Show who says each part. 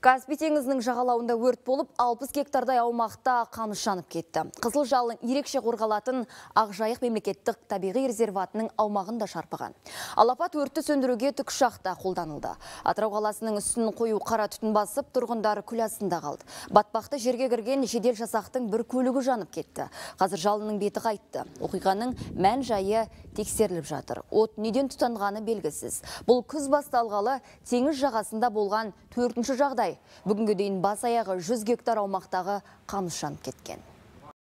Speaker 1: Каспий теңізінің жағалауында өрт болып, 60 гектардай аумақта қаны шанып кетті. Қызыл жалын ерекше қорғалатын Ақжайық мемлекеттік табиғи резерватының аумағын да шарпыған. Алапат өртті сөндіруге тікұшақта қолданылды. Атырау қаласының үстін қою қара түтін басып, тұрғындар күл астында қалды. Батпақты жерге кірген жедел жасақтың бір көлігі жанып кетті. Қазір жалынның беті қайтты. Оқиғаның мән жайы тексеріліп жатыр. От неден тұтанғаны белгісіз. Бұл күз басталғалы теңіз жағасында болған төртінші жағдай Бүгінгі дейін бас аяғы 100 гектар аумақтағы қамыс жанып кеткен